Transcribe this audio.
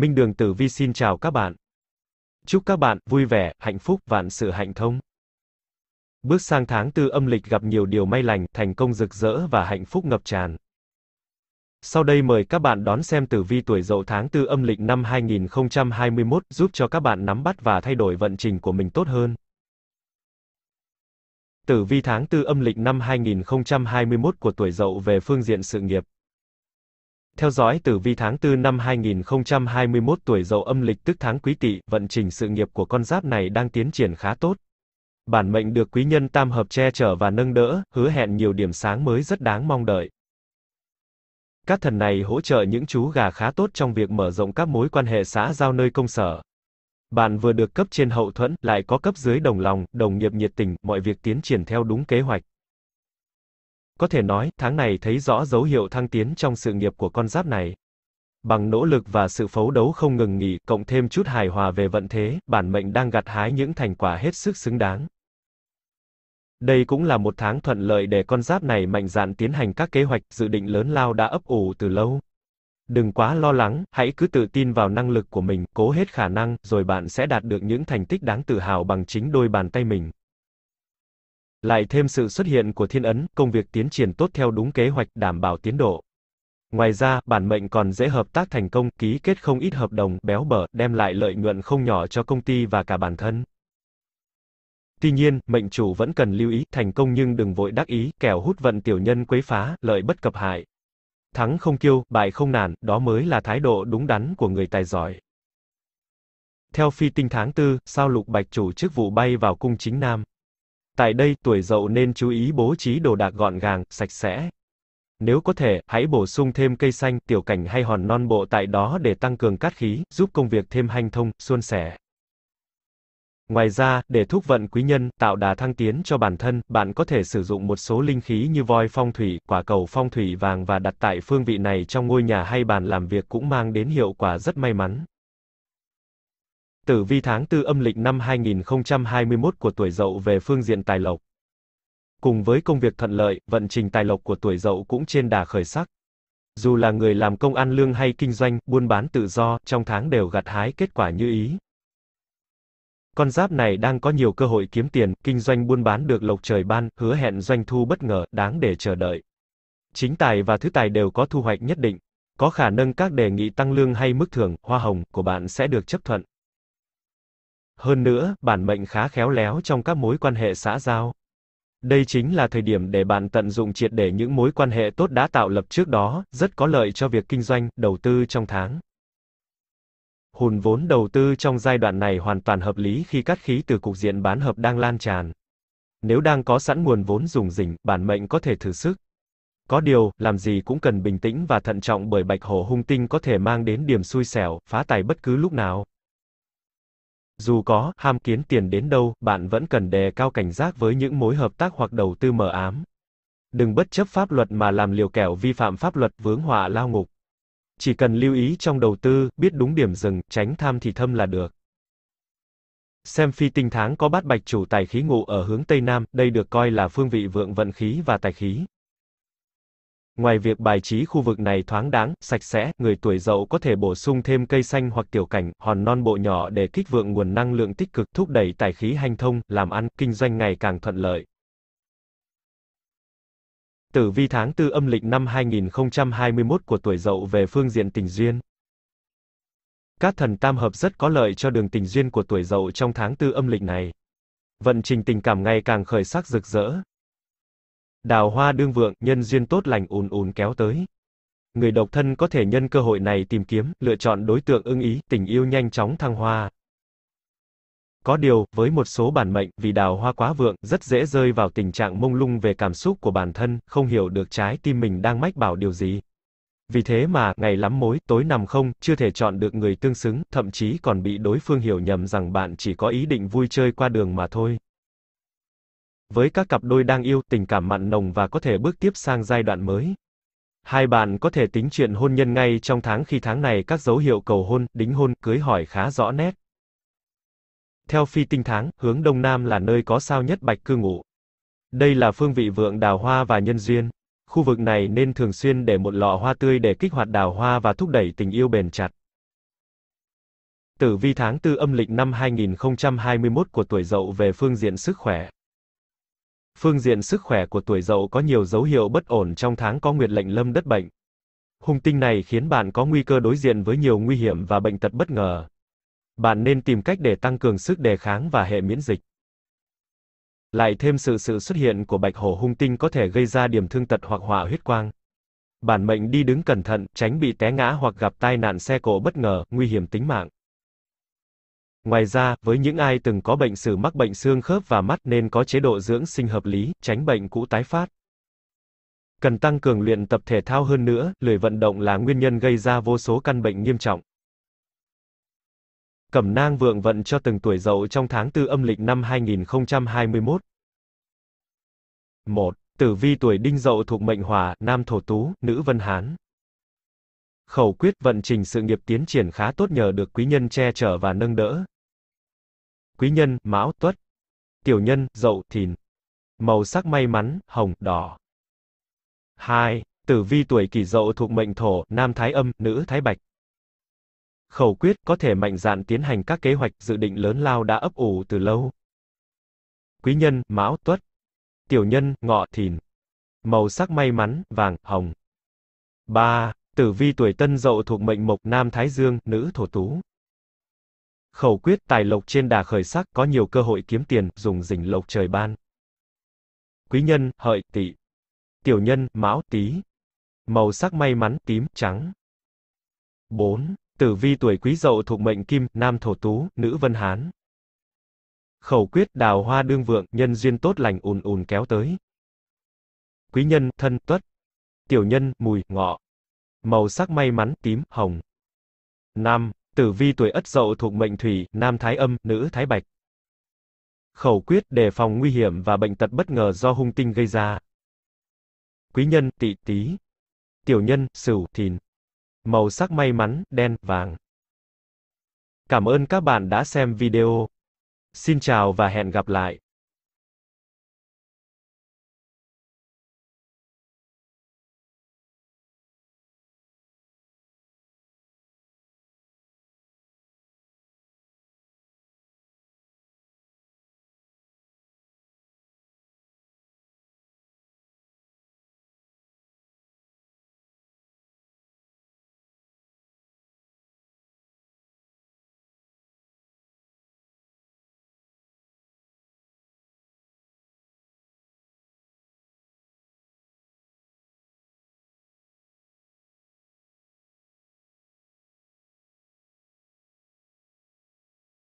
Minh Đường Tử Vi xin chào các bạn. Chúc các bạn vui vẻ, hạnh phúc, vạn sự hạnh thông. Bước sang tháng tư âm lịch gặp nhiều điều may lành, thành công rực rỡ và hạnh phúc ngập tràn. Sau đây mời các bạn đón xem tử vi tuổi dậu tháng tư âm lịch năm 2021 giúp cho các bạn nắm bắt và thay đổi vận trình của mình tốt hơn. Tử vi tháng tư âm lịch năm 2021 của tuổi dậu về phương diện sự nghiệp. Theo dõi tử vi tháng 4 năm 2021 tuổi dậu âm lịch tức tháng quý tỵ, vận trình sự nghiệp của con giáp này đang tiến triển khá tốt. Bản mệnh được quý nhân tam hợp che chở và nâng đỡ, hứa hẹn nhiều điểm sáng mới rất đáng mong đợi. Các thần này hỗ trợ những chú gà khá tốt trong việc mở rộng các mối quan hệ xã giao nơi công sở. Bạn vừa được cấp trên hậu thuẫn, lại có cấp dưới đồng lòng, đồng nghiệp nhiệt tình, mọi việc tiến triển theo đúng kế hoạch. Có thể nói, tháng này thấy rõ dấu hiệu thăng tiến trong sự nghiệp của con giáp này. Bằng nỗ lực và sự phấu đấu không ngừng nghỉ, cộng thêm chút hài hòa về vận thế, bản mệnh đang gặt hái những thành quả hết sức xứng đáng. Đây cũng là một tháng thuận lợi để con giáp này mạnh dạn tiến hành các kế hoạch, dự định lớn lao đã ấp ủ từ lâu. Đừng quá lo lắng, hãy cứ tự tin vào năng lực của mình, cố hết khả năng, rồi bạn sẽ đạt được những thành tích đáng tự hào bằng chính đôi bàn tay mình. Lại thêm sự xuất hiện của thiên ấn, công việc tiến triển tốt theo đúng kế hoạch, đảm bảo tiến độ. Ngoài ra, bản mệnh còn dễ hợp tác thành công, ký kết không ít hợp đồng, béo bở, đem lại lợi nhuận không nhỏ cho công ty và cả bản thân. Tuy nhiên, mệnh chủ vẫn cần lưu ý, thành công nhưng đừng vội đắc ý, kẻo hút vận tiểu nhân quấy phá, lợi bất cập hại. Thắng không kiêu, bại không nản, đó mới là thái độ đúng đắn của người tài giỏi. Theo phi tinh tháng tư, sao lục bạch chủ chức vụ bay vào cung chính nam. Tại đây, tuổi dậu nên chú ý bố trí đồ đạc gọn gàng, sạch sẽ. Nếu có thể, hãy bổ sung thêm cây xanh, tiểu cảnh hay hòn non bộ tại đó để tăng cường cát khí, giúp công việc thêm hanh thông, suôn sẻ. Ngoài ra, để thúc vận quý nhân, tạo đà thăng tiến cho bản thân, bạn có thể sử dụng một số linh khí như voi phong thủy, quả cầu phong thủy vàng và đặt tại phương vị này trong ngôi nhà hay bàn làm việc cũng mang đến hiệu quả rất may mắn. Tử vi tháng 4 âm lịch năm 2021 của tuổi Dậu về phương diện tài lộc. Cùng với công việc thuận lợi, vận trình tài lộc của tuổi Dậu cũng trên đà khởi sắc. Dù là người làm công ăn lương hay kinh doanh, buôn bán tự do, trong tháng đều gặt hái kết quả như ý. Con giáp này đang có nhiều cơ hội kiếm tiền, kinh doanh buôn bán được lộc trời ban, hứa hẹn doanh thu bất ngờ, đáng để chờ đợi. Chính tài và thứ tài đều có thu hoạch nhất định. Có khả năng các đề nghị tăng lương hay mức thưởng, hoa hồng của bạn sẽ được chấp thuận. Hơn nữa, bản mệnh khá khéo léo trong các mối quan hệ xã giao. Đây chính là thời điểm để bạn tận dụng triệt để những mối quan hệ tốt đã tạo lập trước đó, rất có lợi cho việc kinh doanh, đầu tư trong tháng. Hùn vốn đầu tư trong giai đoạn này hoàn toàn hợp lý khi các khí từ cục diện bán hợp đang lan tràn. Nếu đang có sẵn nguồn vốn dùng rỉnh, bản mệnh có thể thử sức. Có điều, làm gì cũng cần bình tĩnh và thận trọng bởi bạch hổ hung tinh có thể mang đến điểm xui xẻo, phá tài bất cứ lúc nào. Dù có ham kiếm tiền đến đâu, bạn vẫn cần đề cao cảnh giác với những mối hợp tác hoặc đầu tư mờ ám. Đừng bất chấp pháp luật mà làm liều kẻo vi phạm pháp luật vướng họa lao ngục. Chỉ cần lưu ý trong đầu tư, biết đúng điểm dừng, tránh tham thì thâm là được. Xem phi tinh tháng có bát bạch chủ tài khí ngụ ở hướng Tây Nam, đây được coi là phương vị vượng vận khí và tài khí. Ngoài việc bài trí khu vực này thoáng đáng, sạch sẽ, người tuổi dậu có thể bổ sung thêm cây xanh hoặc tiểu cảnh, hòn non bộ nhỏ để kích vượng nguồn năng lượng tích cực, thúc đẩy tài khí hành thông, làm ăn, kinh doanh ngày càng thuận lợi. Tử vi tháng 4 âm lịch năm 2021 của tuổi dậu về phương diện tình duyên. Các thần tam hợp rất có lợi cho đường tình duyên của tuổi dậu trong tháng 4 âm lịch này. Vận trình tình cảm ngày càng khởi sắc rực rỡ, Đào hoa đương vượng, nhân duyên tốt lành ùn ùn kéo tới. Người độc thân có thể nhân cơ hội này tìm kiếm, lựa chọn đối tượng ưng ý, tình yêu nhanh chóng thăng hoa. Có điều, với một số bản mệnh, vì đào hoa quá vượng, rất dễ rơi vào tình trạng mông lung về cảm xúc của bản thân, không hiểu được trái tim mình đang mách bảo điều gì. Vì thế mà, ngày lắm mối, tối nằm không, chưa thể chọn được người tương xứng, thậm chí còn bị đối phương hiểu nhầm rằng bạn chỉ có ý định vui chơi qua đường mà thôi. Với các cặp đôi đang yêu, tình cảm mặn nồng và có thể bước tiếp sang giai đoạn mới. Hai bạn có thể tính chuyện hôn nhân ngay trong tháng khi tháng này các dấu hiệu cầu hôn, đính hôn, cưới hỏi khá rõ nét. Theo phi tinh tháng, hướng Đông Nam là nơi có sao nhất bạch cư ngụ. Đây là phương vị vượng đào hoa và nhân duyên. Khu vực này nên thường xuyên để một lọ hoa tươi để kích hoạt đào hoa và thúc đẩy tình yêu bền chặt. Tử vi tháng tư âm lịch năm 2021 của tuổi Dậu về phương diện sức khỏe. Phương diện sức khỏe của tuổi dậu có nhiều dấu hiệu bất ổn trong tháng có nguyệt lệnh lâm đất bệnh. Hung tinh này khiến bạn có nguy cơ đối diện với nhiều nguy hiểm và bệnh tật bất ngờ. Bạn nên tìm cách để tăng cường sức đề kháng và hệ miễn dịch. Lại thêm sự sự xuất hiện của bạch hổ hung tinh có thể gây ra điểm thương tật hoặc hỏa huyết quang. Bản mệnh đi đứng cẩn thận, tránh bị té ngã hoặc gặp tai nạn xe cộ bất ngờ, nguy hiểm tính mạng. Ngoài ra, với những ai từng có bệnh sử mắc bệnh xương khớp và mắt nên có chế độ dưỡng sinh hợp lý, tránh bệnh cũ tái phát. Cần tăng cường luyện tập thể thao hơn nữa, lười vận động là nguyên nhân gây ra vô số căn bệnh nghiêm trọng. Cẩm nang vượng vận cho từng tuổi dậu trong tháng 4 âm lịch năm 2021. 1. Tử vi tuổi đinh dậu thuộc mệnh hỏa, nam thổ tú, nữ vân hán. Khẩu quyết vận trình sự nghiệp tiến triển khá tốt nhờ được quý nhân che chở và nâng đỡ, quý nhân, mão, tuất. Tiểu nhân, dậu, thìn. Màu sắc may mắn, hồng, đỏ. Hai, Tử vi tuổi kỷ dậu thuộc mệnh thổ, nam thái âm, nữ thái bạch. Khẩu quyết có thể mạnh dạn tiến hành các kế hoạch dự định lớn lao đã ấp ủ từ lâu. Quý nhân, mão, tuất. Tiểu nhân, ngọ, thìn. Màu sắc may mắn, vàng, hồng. Ba, Tử vi tuổi tân dậu thuộc mệnh mộc, nam thái dương, nữ thổ tú khẩu quyết tài lộc trên đà khởi sắc có nhiều cơ hội kiếm tiền, dùng rình lộc trời ban. Quý nhân, hợi, tỵ. Tiểu nhân, mão, tý. Màu sắc may mắn, tím, trắng. 4. Tử vi tuổi quý dậu thuộc mệnh kim, nam thổ tú, nữ vân hán. Khẩu quyết đào hoa đương vượng, nhân duyên tốt lành ùn ùn kéo tới. Quý nhân, thân, tuất. Tiểu nhân, mùi, ngọ. Màu sắc may mắn, tím, hồng. 5. Tử vi tuổi Ất Dậu thuộc mệnh Thủy, nam Thái Âm, nữ Thái Bạch. Khẩu quyết đề phòng nguy hiểm và bệnh tật bất ngờ do hung tinh gây ra. Quý nhân, Tị Tý. Tiểu nhân, Sửu, Thìn. Màu sắc may mắn, đen, vàng. Cảm ơn các bạn đã xem video. Xin chào và hẹn gặp lại.